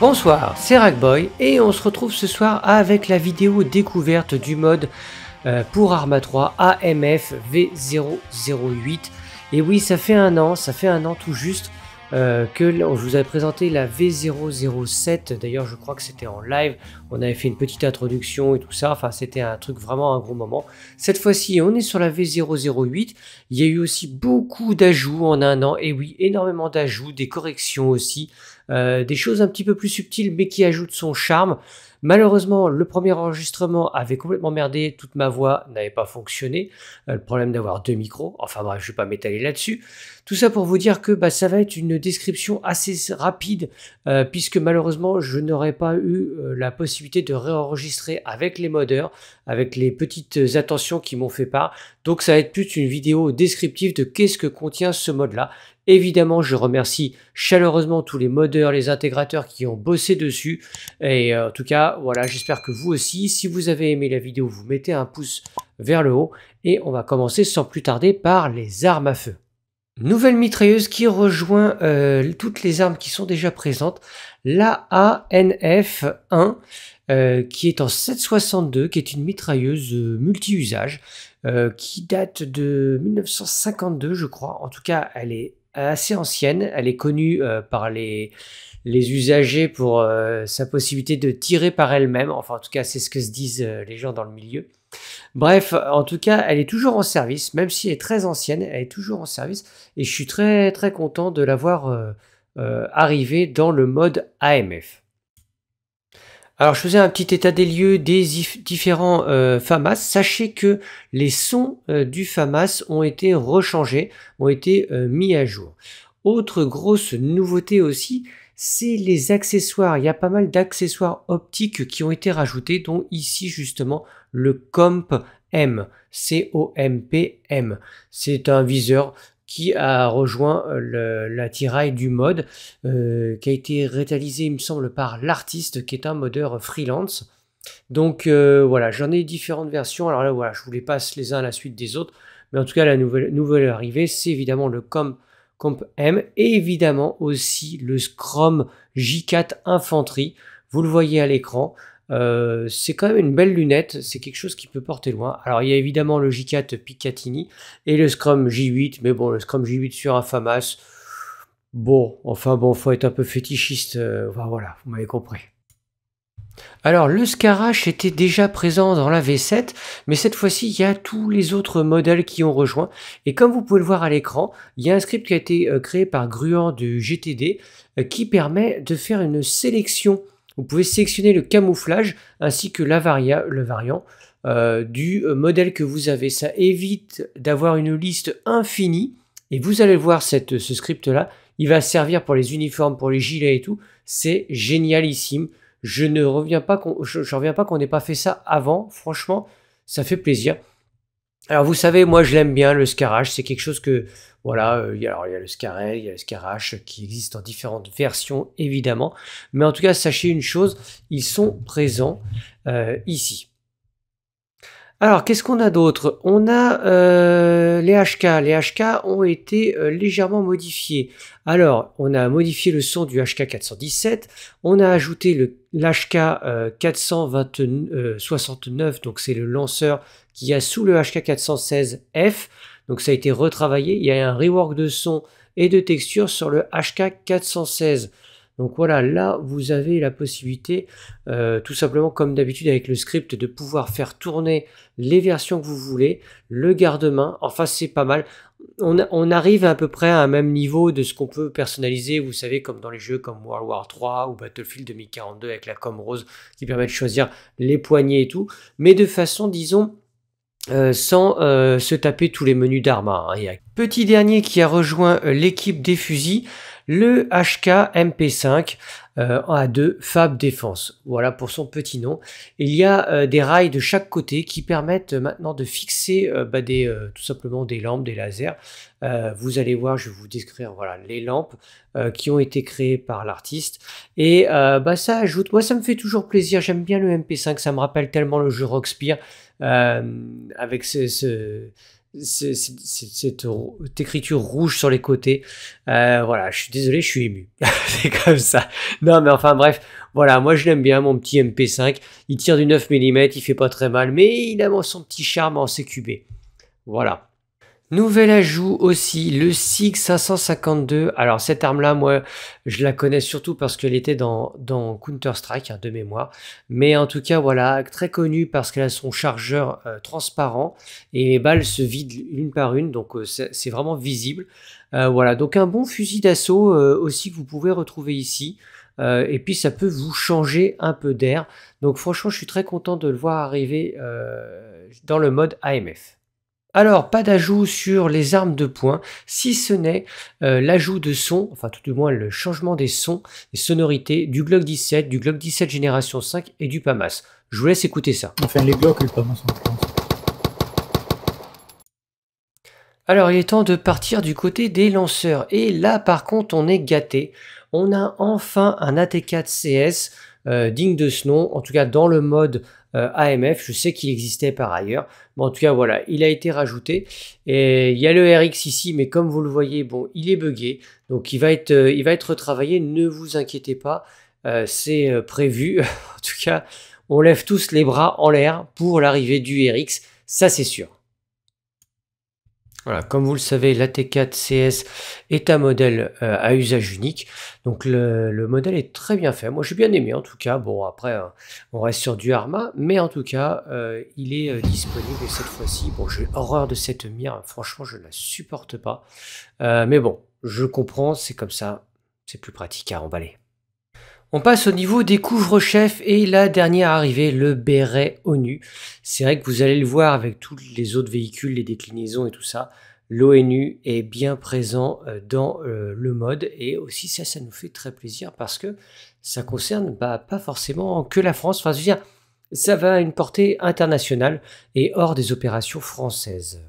Bonsoir, c'est Ragboy et on se retrouve ce soir avec la vidéo découverte du mode euh, pour Arma 3 AMF V008. Et oui, ça fait un an, ça fait un an tout juste euh, que je vous avais présenté la V007. D'ailleurs, je crois que c'était en live. On avait fait une petite introduction et tout ça. Enfin, c'était un truc vraiment un gros moment. Cette fois-ci, on est sur la V008. Il y a eu aussi beaucoup d'ajouts en un an. Et oui, énormément d'ajouts, des corrections aussi. Euh, des choses un petit peu plus subtiles mais qui ajoutent son charme. Malheureusement, le premier enregistrement avait complètement merdé, toute ma voix n'avait pas fonctionné. Euh, le problème d'avoir deux micros, enfin bref, je ne vais pas m'étaler là-dessus. Tout ça pour vous dire que bah, ça va être une description assez rapide, euh, puisque malheureusement, je n'aurais pas eu la possibilité de réenregistrer avec les modeurs, avec les petites attentions qui m'ont fait part. Donc ça va être plus une vidéo descriptive de qu'est-ce que contient ce mode-là Évidemment, je remercie chaleureusement tous les modeurs, les intégrateurs qui ont bossé dessus. Et euh, en tout cas, voilà, j'espère que vous aussi, si vous avez aimé la vidéo, vous mettez un pouce vers le haut. Et on va commencer sans plus tarder par les armes à feu. Nouvelle mitrailleuse qui rejoint euh, toutes les armes qui sont déjà présentes. La ANF1 euh, qui est en 762, qui est une mitrailleuse multi-usage, qui date de 1952, je crois. En tout cas, elle est assez ancienne. Elle est connue euh, par les, usagers pour euh, sa possibilité de tirer par elle-même. Enfin, en tout cas, c'est ce que se disent euh, les gens dans le milieu. Bref, en tout cas, elle est toujours en service, même si elle est très ancienne, elle est toujours en service. Et je suis très très content de l'avoir arrivée dans le mode AMF. Alors, je faisais un petit état des lieux des différents euh, FAMAS. Sachez que les sons euh, du FAMAS ont été rechangés, ont été euh, mis à jour. Autre grosse nouveauté aussi, c'est les accessoires. Il y a pas mal d'accessoires optiques qui ont été rajoutés, dont ici justement le Comp M. C-O-M-P-M. C'est un viseur qui a rejoint euh, le, la tiraille du mode, euh, qui a été réalisé, il me semble, par l'artiste, qui est un modeur freelance. Donc euh, voilà, j'en ai différentes versions. Alors là, voilà, je vous les passe les uns à la suite des autres. Mais en tout cas, la nouvelle, nouvelle arrivée, c'est évidemment le com, Comp M et évidemment aussi le Scrum J4 Infanterie. Vous le voyez à l'écran. Euh, c'est quand même une belle lunette, c'est quelque chose qui peut porter loin. Alors il y a évidemment le J4 Picatinny et le Scrum J8, mais bon, le Scrum J8 sur un FAMAS, bon, enfin bon, faut être un peu fétichiste, euh, voilà, vous m'avez compris. Alors le Scarache était déjà présent dans la V7, mais cette fois-ci il y a tous les autres modèles qui ont rejoint. Et comme vous pouvez le voir à l'écran, il y a un script qui a été euh, créé par Gruant du GTD qui permet de faire une sélection vous pouvez sélectionner le camouflage ainsi que la varia, le variant euh, du euh, modèle que vous avez. Ça évite d'avoir une liste infinie. Et vous allez voir ce script-là, il va servir pour les uniformes, pour les gilets et tout. C'est génialissime. Je ne reviens pas, reviens pas qu'on n'ait pas fait ça avant. Franchement, ça fait plaisir. Alors vous savez, moi je l'aime bien le scarage. c'est quelque chose que voilà, euh, alors il y a le Scarel, il y a le Scarache qui existe en différentes versions évidemment, mais en tout cas sachez une chose, ils sont présents euh, ici. Alors qu'est-ce qu'on a d'autre On a, euh, les HK. Les HK ont été légèrement modifiés. Alors on a modifié le son du HK 417, on a ajouté le l'HK 469, donc c'est le lanceur qui a sous le HK416F. Donc ça a été retravaillé. Il y a un rework de son et de texture sur le HK416. Donc voilà, là vous avez la possibilité, euh, tout simplement comme d'habitude avec le script, de pouvoir faire tourner les versions que vous voulez, le garde-main, enfin c'est pas mal. On, on, arrive à peu près à un même niveau de ce qu'on peut personnaliser, vous savez, comme dans les jeux comme World War 3 ou Battlefield 2042 avec la com rose qui permet de choisir les poignées et tout, mais de façon, disons, euh, sans euh, se taper tous les menus d'armes. Hein, Petit dernier qui a rejoint euh, l'équipe des fusils, le HK MP5 A2 Fab Défense. Voilà pour son petit nom. Il y a euh, des rails de chaque côté qui permettent euh, maintenant de fixer euh, bah, des, tout simplement des lampes, des lasers. vous allez voir, je vais vous décrire voilà, les lampes qui ont été créées par l'artiste. Et bah, ça ajoute, moi ça me fait toujours plaisir, j'aime bien le MP5, ça me rappelle tellement le jeu Rockspear avec ce c'est, cette, écriture rouge sur les côtés. Euh, voilà, je suis désolé, je suis ému. c'est comme ça. Non, mais enfin bref, voilà, moi je l'aime bien, mon petit MP5. Il tire du 9 mm, il fait pas très mal, mais il a son petit charme en CQB. Voilà. Nouvel ajout aussi, le SIG 552. Alors cette arme-là, moi, je la connais surtout parce qu'elle était dans, Counter-Strike, hein, de mémoire. Mais en tout cas, voilà, très connue parce qu'elle a son chargeur euh, transparent et les balles se vident une par une, donc euh, c'est vraiment visible. Euh, voilà, donc un bon fusil d'assaut aussi que vous pouvez retrouver ici. et puis ça peut vous changer un peu d'air. Donc franchement, je suis très content de le voir arriver dans le mode AMF. Alors, pas d'ajout sur les armes de poing, si ce n'est euh, l'ajout de sons, enfin tout du moins le changement des sons, et sonorités du Glock 17, du Glock 17 génération 5 et du PAMAS. Je vous laisse écouter ça. Enfin, les Glock et le PAMAS Alors, il est temps de partir du côté des lanceurs. Et là, par contre, on est gâté. On a enfin un AT4 CS euh, digne de ce nom, en tout cas dans le mode euh, AMF. Je sais qu'il existait par ailleurs. Mais en tout cas, voilà, il a été rajouté. Et il y a le RX ici, mais comme vous le voyez, bon, il est bugué, Donc il va être, euh, il va être retravaillé. Ne vous inquiétez pas, euh, c'est prévu. en tout cas, on lève tous les bras en l'air pour l'arrivée du RX. Ça, c'est sûr. Voilà, comme vous le savez, la T4 CS est un modèle euh, à usage unique. Donc le, le, modèle est très bien fait. Moi j'ai bien aimé en tout cas. Bon après on reste sur du Arma, mais en tout cas euh, il est euh, disponible cette fois-ci. Bon j'ai horreur de cette mire, franchement je ne la supporte pas. mais bon, je comprends, c'est comme ça, c'est plus pratique à emballer. On passe au niveau des couvre-chefs et la dernière arrivée, le béret ONU. C'est vrai que vous allez le voir avec tous les autres véhicules, les déclinaisons et tout ça. L'ONU est bien présent euh, dans euh, le mode et aussi ça, ça nous fait très plaisir parce que ça concerne bah, pas forcément que la France. Enfin, je veux dire, ça va à une portée internationale et hors des opérations françaises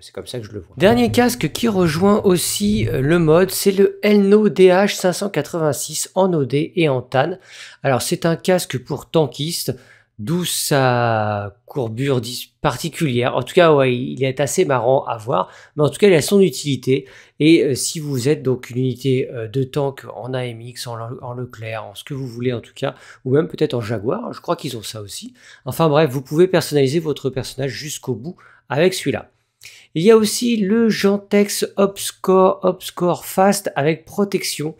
c'est comme ça que je le vois. Dernier casque qui rejoint aussi euh, le mode, c'est le Elno DH586 en OD et en TAN. Alors, c'est un casque pour tankiste, d'où sa courbure particulière. En tout cas, il est assez marrant à voir, mais en tout cas, il a son utilité. Et euh, si vous êtes donc une unité euh, de tank en AMX, en, en, Leclerc, en ce que vous voulez en tout cas, ou même peut-être en Jaguar, je crois qu'ils ont ça aussi. Enfin bref, vous pouvez personnaliser votre personnage jusqu'au bout avec celui-là. Il y a aussi le Jantex Obscore, Obscore Fast avec protection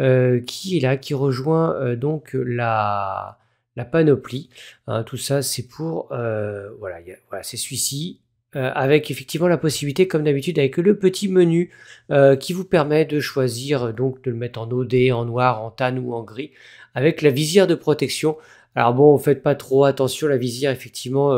euh, qui est là, qui rejoint euh, donc la, la panoplie. Hein, tout ça, c'est pour... Euh, voilà, voilà c'est celui-ci avec effectivement la possibilité, comme d'habitude, avec le petit menu qui vous permet de choisir donc de le mettre en OD, en noir, en tan ou en gris, avec la visière de protection. Alors bon, faites pas trop attention, la visière effectivement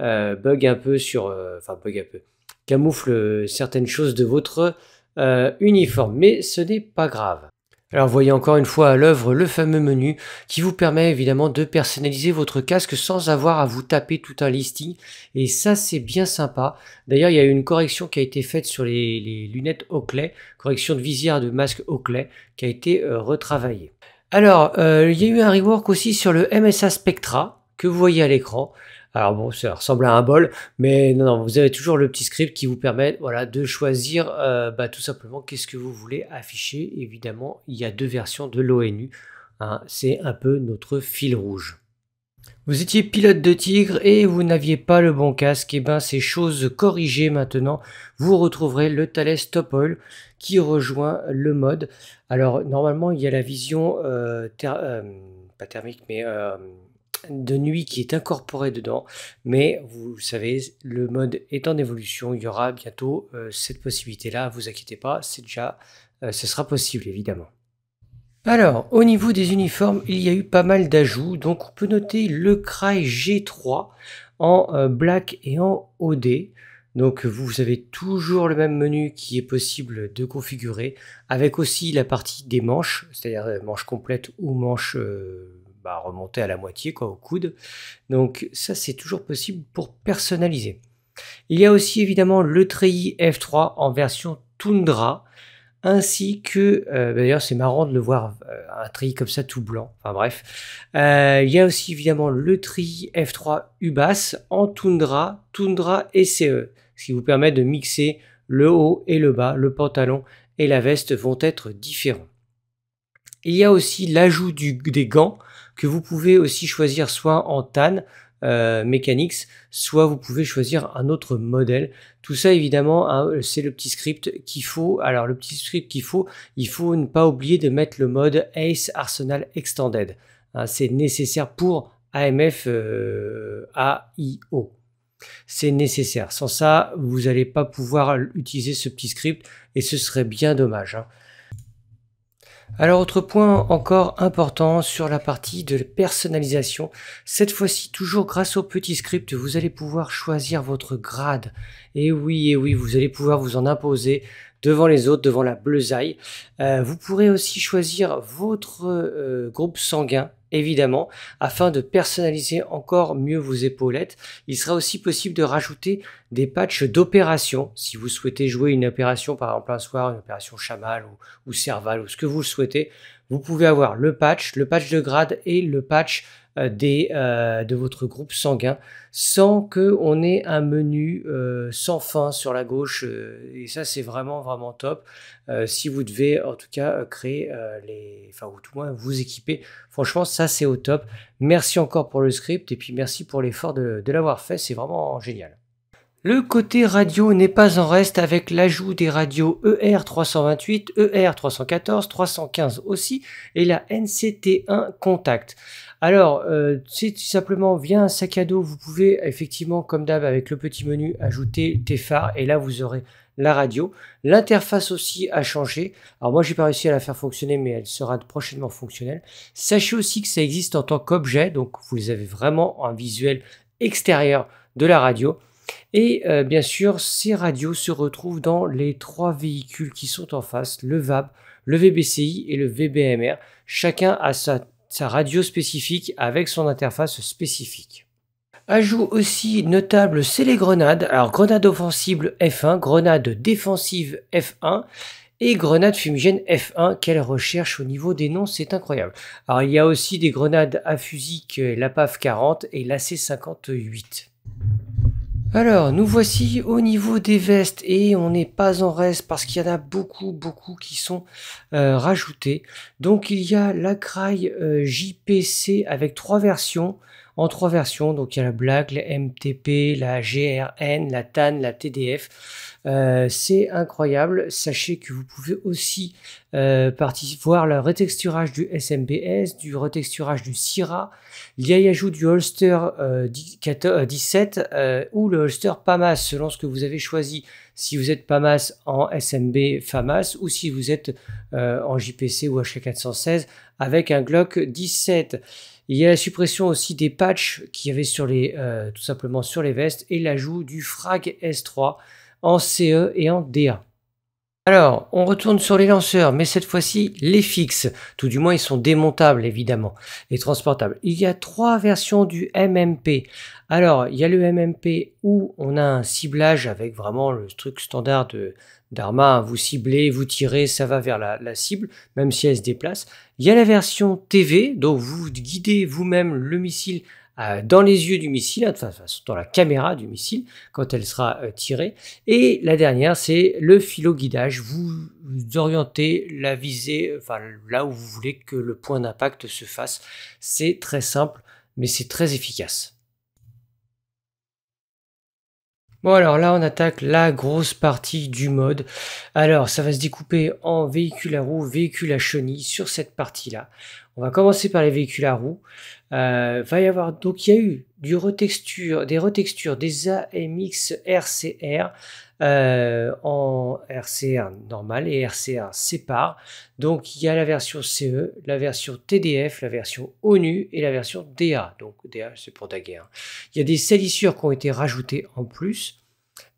bug un peu sur, enfin bug un peu camoufle euh, certaines choses de votre euh, uniforme, mais ce n'est pas grave. Alors voyez encore une fois à l'œuvre le fameux menu qui vous permet évidemment de personnaliser votre casque sans avoir à vous taper tout un listing et ça c'est bien sympa. D'ailleurs il y a eu une correction qui a été faite sur les, lunettes lunettes Oakley, correction de visière de masque Oakley qui a été euh, retravaillée. Alors il y a eu un rework aussi sur le MSA Spectra que vous voyez à l'écran. Alors bon, ça ressemble à un bol, mais non, non, vous avez toujours le petit script qui vous permet voilà, de choisir euh, bah, tout simplement qu'est-ce que vous voulez afficher. Évidemment, il y a deux versions de l'ONU. Hein, c'est un peu notre fil rouge. Vous étiez pilote de tigre et vous n'aviez pas le bon casque, et eh bien ces choses corrigées maintenant, vous retrouverez le Thales Top Oil qui rejoint le mode. Alors normalement il y a la vision euh, euh, pas thermique mais de nuit qui est incorporé dedans. Mais vous savez, le mode est en évolution. Il y aura bientôt euh, cette possibilité-là. Vous inquiétez pas, c'est déjà, euh, ce sera possible évidemment. Alors, au niveau des uniformes, il y a eu pas mal d'ajouts. Donc, on peut noter le Cry G3 en euh, black et en OD. Donc vous avez toujours le même menu qui est possible de configurer, avec aussi la partie des manches, c'est-à-dire manche complète ou manche bah, remonter à la moitié, quoi, au coude. Donc ça, c'est toujours possible pour personnaliser. Il y a aussi évidemment le treillis F3 en version Tundra, ainsi que, euh, bah, d'ailleurs c'est marrant de le voir, euh, un treillis comme ça tout blanc, enfin bref. Euh, il y a aussi évidemment le treillis F3 UBAS en Tundra, Tundra et CE, ce qui vous permet de mixer le haut et le bas, le pantalon et la veste vont être différents. Il y a aussi l'ajout des gants que vous pouvez aussi choisir soit en TAN, euh, Mechanics, soit vous pouvez choisir un autre modèle. Tout ça évidemment, hein, c'est le petit script qu'il faut. Alors le petit script qu'il faut, il faut ne pas oublier de mettre le mode Ace Arsenal Extended. Hein, c'est nécessaire pour AMF euh, AIO. C'est nécessaire. Sans ça, vous n'allez pas pouvoir utiliser ce petit script et ce serait bien dommage. Hein. Alors autre point encore important sur la partie de personnalisation, cette fois-ci toujours grâce au petit script, vous allez pouvoir choisir votre grade. Et oui, et oui, vous allez pouvoir vous en imposer devant les autres, devant la bleusaille. Euh, vous pourrez aussi choisir votre euh, groupe sanguin évidemment, afin de personnaliser encore mieux vos épaulettes. Il sera aussi possible de rajouter des patchs d'opération. Si vous souhaitez jouer une opération, par exemple un soir, une opération chamal ou, serval ou ce que vous souhaitez, vous pouvez avoir le patch, le patch de grade et le patch euh, des, euh, de votre groupe sanguin sans qu'on ait un menu euh, sans fin sur la gauche. et ça, c'est vraiment, vraiment top. si vous devez, en tout cas, créer les... Enfin, ou tout moins, vous équiper. Franchement, ça, c'est au top. Merci encore pour le script et puis merci pour l'effort de, de l'avoir fait. C'est vraiment génial. Le côté radio n'est pas en reste avec l'ajout des radios ER328, ER314, 315 aussi et la NCT1 Contact. Alors, c'est euh, tout simplement via un sac à dos, vous pouvez effectivement, comme d'hab, avec le petit menu, ajouter tes phares et là vous aurez la radio. L'interface aussi a changé. Alors moi j'ai pas réussi à la faire fonctionner mais elle sera prochainement fonctionnelle. Sachez aussi que ça existe en tant qu'objet, donc vous avez vraiment un visuel extérieur de la radio. Et euh, bien sûr, ces radios se retrouvent dans les trois véhicules qui sont en face, le VAB, le VBCI et le VBMR. Chacun a sa, radio spécifique avec son interface spécifique. Ajout aussi notable, c'est les grenades. Alors grenade offensive F1, grenade défensive F1 et grenade fumigène F1. Quelle recherche au niveau des noms, c'est incroyable. Alors il y a aussi des grenades à fusil, la PAF 40 et l'AC 58. Alors, nous voici au niveau des vestes et on n'est pas en reste parce qu'il y en a beaucoup, beaucoup qui sont euh, rajoutés. Donc, il y a la cry euh, JPC avec trois versions en trois versions. Donc il y a la Black, la MTP, la GRN, la TAN, la TDF. Euh, c'est incroyable. Sachez que vous pouvez aussi euh, voir le retexturage du SMBS, du retexturage du SIRA, l'ajout du holster 17 euh, ou le holster PAMAS selon ce que vous avez choisi. Si vous êtes PAMAS en SMB FAMAS ou si vous êtes en JPC ou HK416 avec un Glock 17. Il y a la suppression aussi des patchs qu'il y avait sur les, euh, tout simplement sur les vestes et l'ajout du frag S3 en CE et en DA. Alors, on retourne sur les lanceurs, mais cette fois-ci, les fixes. Tout du moins, ils sont démontables, évidemment, et transportables. Il y a trois versions du MMP. Alors, il y a le MMP où on a un ciblage avec vraiment le truc standard de Dharma, vous ciblez, vous tirez, ça va vers la, cible, même si elle se déplace. Il y a la version TV, donc vous guidez vous-même le missile euh, dans les yeux du missile, enfin dans la caméra du missile quand elle sera euh, tirée. Et la dernière, c'est le filo guidage Vous orientez la visée enfin, là où vous voulez que le point d'impact se fasse. C'est très simple, mais c'est très efficace. Bon alors là on attaque la grosse partie du mode. Alors ça va se découper en véhicules à roues, véhicules à chenilles sur cette partie là. On va commencer par les véhicules à roues. Euh, va y avoir donc il y a eu retexture, des retextures des AMX RCR euh, en RCR normal et RCR sépare. Donc il y a la version CE, la version TDF, la version ONU et la version DA. Donc DA c'est pour daguerre. Hein. Il y a des salissures qui ont été rajoutées en plus.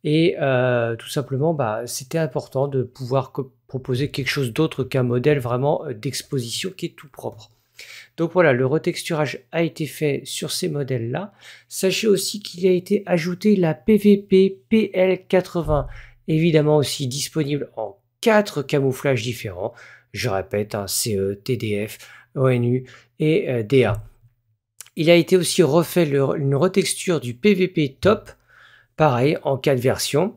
Et euh, tout simplement, bah, c'était important de pouvoir proposer quelque chose d'autre qu'un modèle vraiment euh, d'exposition qui est tout propre. Donc voilà, le retexturage a été fait sur ces modèles-là. Sachez aussi qu'il a été ajouté la PVP PL80, évidemment aussi disponible en quatre camouflages différents. Je répète, hein, CE, TDF, ONU et euh, DA. Il a été aussi refait une retexture du PVP top, pareil en quatre versions.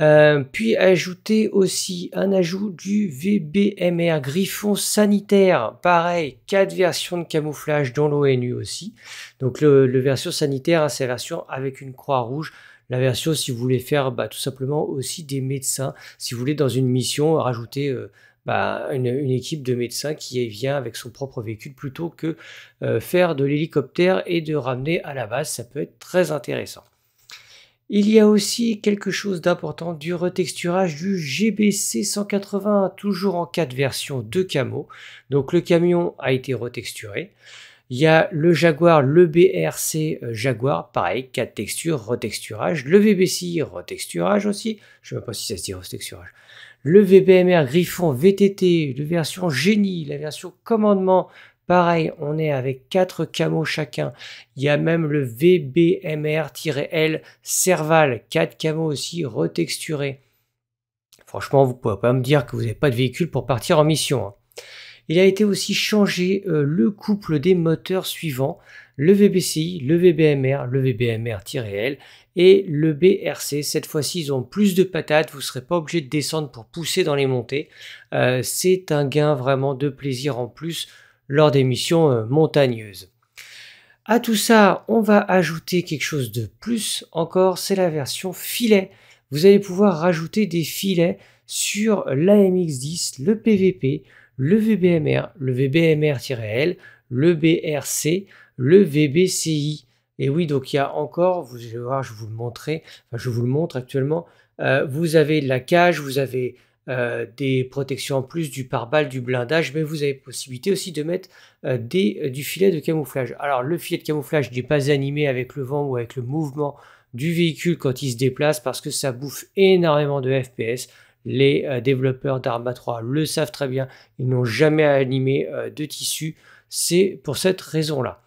Euh, puis ajouter aussi un ajout du VBMR Griffon sanitaire. Pareil, quatre versions de camouflage dans l'ONU aussi. Donc le, version sanitaire, a hein, c'est la version avec une croix rouge. La version si vous voulez faire bah, tout simplement aussi des médecins. Si vous voulez dans une mission rajouter... Euh, bah, une, équipe de médecins qui vient avec son propre véhicule plutôt que euh, faire de l'hélicoptère et de ramener à la base. Ça peut être très intéressant. Il y a aussi quelque chose d'important du retexturage du GBC 180, toujours en 4 versions de camo. Donc le camion a été retexturé. Il y a le Jaguar, le BRC euh, Jaguar, pareil, 4 textures, retexturage. Le VBC, retexturage aussi. Je ne sais pas si ça se dit retexturage. Le VBMR Griffon VTT, la version génie, la version commandement, Pareil, on est avec 4 camos chacun. Il y a même le VBMR-L Serval, 4 camos aussi retexturés. Franchement, vous ne pouvez pas me dire que vous n'avez pas de véhicule pour partir en mission. Hein. Il a été aussi changé euh, le couple des moteurs suivants, le VBCI, le VBMR, le VBMR-L et le BRC. Cette fois-ci, ils ont plus de patates, vous ne serez pas obligé de descendre pour pousser dans les montées. Euh, c'est un gain vraiment de plaisir en plus lors des missions euh, montagneuses. À tout ça, on va ajouter quelque chose de plus encore, c'est la version filet. Vous allez pouvoir rajouter des filets sur l'AMX10, le PVP, le VBMR, le VBMR-L, le BRC, le VBCI. Et oui, donc il y a encore, vous allez voir, je vous le montrer, je vous le montre actuellement, euh, vous avez la cage, vous avez euh, des protections en plus, du pare-balles, du blindage, mais vous avez possibilité aussi de mettre euh, des, euh, du filet de camouflage. Alors le filet de camouflage n'est pas animé avec le vent ou avec le mouvement du véhicule quand il se déplace parce que ça bouffe énormément de FPS. Les développeurs d'Arma 3 le savent très bien, ils n'ont jamais animé de tissu, c'est pour cette raison-là.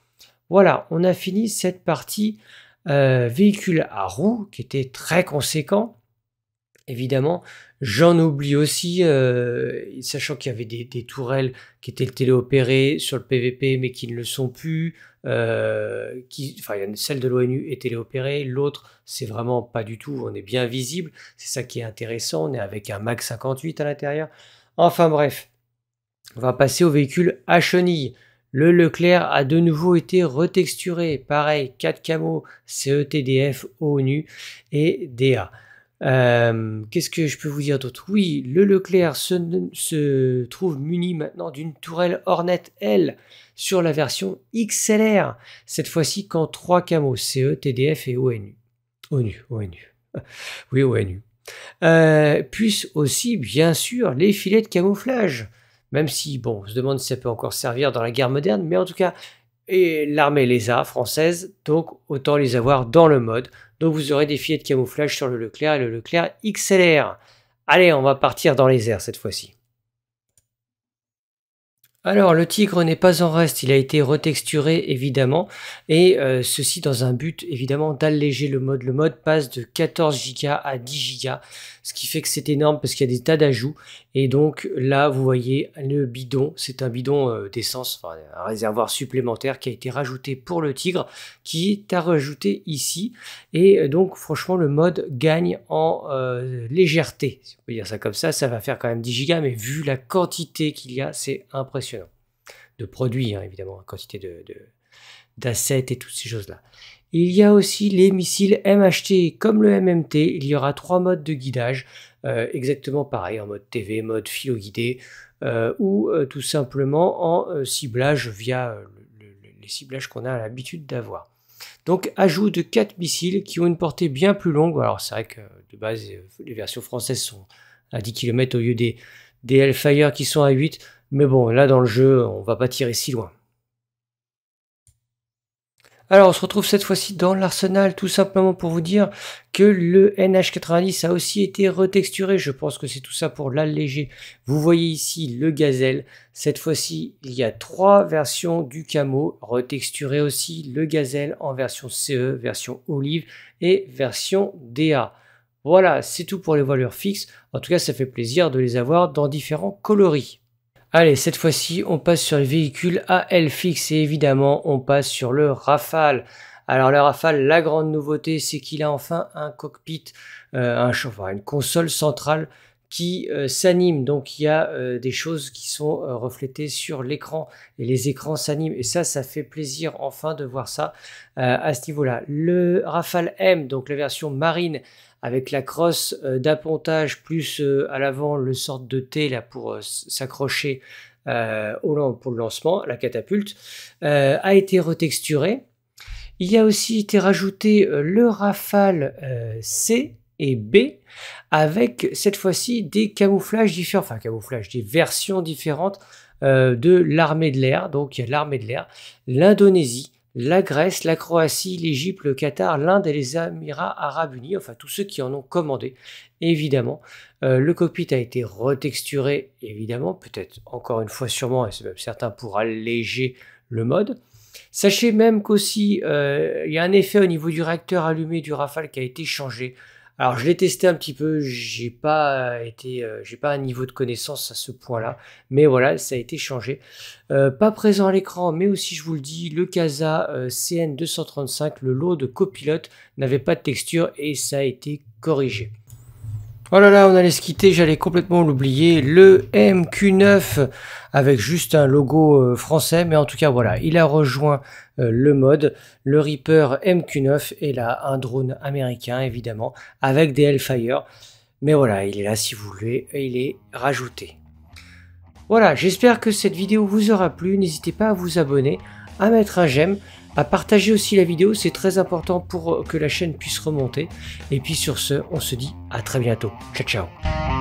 Voilà, on a fini cette partie véhicule à roues qui était très conséquent. Évidemment, J'en oublie aussi, euh, sachant qu'il y avait des, tourelles qui étaient téléopérées sur le PVP, mais qui ne le sont plus. Euh, qui, enfin, celle de l'ONU est téléopérée, l'autre, c'est vraiment pas du tout. On est bien visible, c'est ça qui est intéressant. On est avec un Mac 58 à l'intérieur. Enfin bref, on va passer au véhicule à Le Leclerc a de nouveau été retexturé. Pareil, 4 camos, CETDF, ONU et DA. Euh, qu'est-ce que je peux vous dire d'autre Oui, le Leclerc se, trouve muni maintenant d'une tourelle Hornet L sur la version XLR, cette fois-ci qu'en trois camos, CE, TDF et ONU. ONU, ONU. Oui, ONU. Euh, aussi, bien sûr, les filets de camouflage. Même si, bon, on se demande si ça peut encore servir dans la guerre moderne, mais en tout cas, et l'armée les a, française, donc autant les avoir dans le mode. Donc vous aurez des filets de camouflage sur le Leclerc et le Leclerc XLR. Allez, on va partir dans les airs cette fois-ci. Alors le tigre n'est pas en reste, il a été retexturé évidemment, et euh, ceci dans un but évidemment d'alléger le mode. Le mode passe de 14 Go à 10 Go, ce qui fait que c'est énorme parce qu'il y a des tas d'ajouts. Et donc là, vous voyez le bidon, c'est un bidon euh, d'essence, un réservoir supplémentaire qui a été rajouté pour le Tigre, qui est à rajouter ici. Et euh, donc franchement, le mode gagne en euh, légèreté, si on peut dire ça comme ça. Ça va faire quand même 10 gigas, mais vu la quantité qu'il y a, c'est impressionnant. De produits, hein, évidemment, quantité de, d'assets et toutes ces choses-là. Il y a aussi les missiles MHT comme le MMT. Il y aura trois modes de guidage, euh, exactement pareil en mode TV, mode filo guidé, euh, ou euh, tout simplement en ciblage via les ciblages qu'on a l'habitude d'avoir. Donc ajout de quatre missiles qui ont une portée bien plus longue. Alors c'est vrai que de base les versions françaises sont à 10 km au lieu des, Hellfire qui sont à 8. Mais bon, là dans le jeu, on va pas tirer si loin. Alors on se retrouve cette fois-ci dans l'arsenal tout simplement pour vous dire que le NH90 a aussi été retexturé. Je pense que c'est tout ça pour l'alléger. Vous voyez ici le gazelle. Cette fois-ci il y a trois versions du camo retexturé aussi. Le gazelle en version CE, version olive et version DA. Voilà c'est tout pour les valeurs fixes. En tout cas ça fait plaisir de les avoir dans différents coloris. Allez, cette fois-ci, on passe sur véhicule à L fixe et évidemment, on passe sur le Rafale. Alors le Rafale, la grande nouveauté, c'est qu'il a enfin un cockpit, euh, un, chauffeur, une console centrale qui s'anime euh, s'animent. Donc il y a euh, des choses qui sont euh, reflétées sur l'écran et les écrans s'animent. Et ça, ça fait plaisir enfin de voir ça à ce niveau-là. Le Rafale M, donc la version marine avec la crosse d'appontage plus à l'avant le sort de T là pour s'accrocher au pour le lancement, la catapulte, a été retexturé. Il y a aussi été rajouté le Rafale C et B, avec cette fois-ci des camouflages différents, enfin camouflage des versions différentes euh, de l'armée de l'air. Donc il y a l'armée de l'air, l'Indonésie, la Grèce, la Croatie, l'Égypte, le Qatar, l'Inde et les Émirats arabes unis, enfin tous ceux qui en ont commandé, évidemment. Euh, le cockpit a été retexturé, évidemment, peut-être encore une fois sûrement, et c'est même certain pour alléger le mode. Sachez même qu'aussi, euh, il y a un effet au niveau du réacteur allumé du Rafale qui a été changé. Alors je l'ai testé un petit peu, j'ai pas euh, été, euh, j'ai pas un niveau de connaissance à ce point-là, mais voilà, ça a été changé. Euh, pas présent à l'écran, mais aussi je vous le dis, le Casa CN235, le lot de copilote n'avait pas de texture et ça a été corrigé. Oh là là, on allait se quitter, j'allais complètement l'oublier. Le MQ9 avec juste un logo euh, français, mais en tout cas voilà, il a rejoint euh, le mode. Le Reaper MQ9 est là, un drone américain évidemment, avec des Hellfire. Mais voilà, il est là si vous voulez, il est rajouté. Voilà, j'espère que cette vidéo vous aura plu. N'hésitez pas à vous abonner, à mettre un j'aime, à partager aussi la vidéo, c'est très important pour euh, que la chaîne puisse remonter. Et puis sur ce, on se dit à très bientôt. Ciao ciao